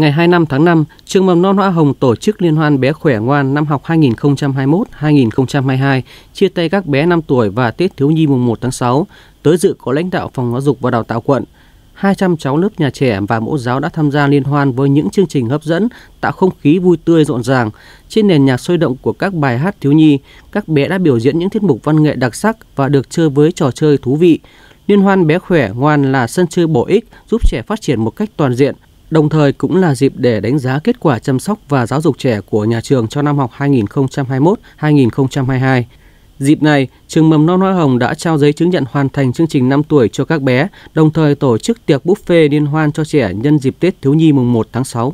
Ngày 25 tháng 5, trường mầm non Hoa Hồng tổ chức liên hoan bé khỏe ngoan năm học 2021-2022, chia tay các bé 5 tuổi và Tết thiếu nhi mùng 1 tháng 6. Tới dự có lãnh đạo phòng giáo dục và đào tạo quận, 200 cháu lớp nhà trẻ và mẫu giáo đã tham gia liên hoan với những chương trình hấp dẫn, tạo không khí vui tươi rộn ràng. Trên nền nhạc sôi động của các bài hát thiếu nhi, các bé đã biểu diễn những tiết mục văn nghệ đặc sắc và được chơi với trò chơi thú vị. Liên hoan bé khỏe ngoan là sân chơi bổ ích giúp trẻ phát triển một cách toàn diện, đồng thời cũng là dịp để đánh giá kết quả chăm sóc và giáo dục trẻ của nhà trường cho năm học 2021-2022. Dịp này, trường mầm non Hoa Hồng đã trao giấy chứng nhận hoàn thành chương trình 5 tuổi cho các bé, đồng thời tổ chức tiệc buffet liên hoan cho trẻ nhân dịp Tết thiếu nhi mùng 1 tháng 6.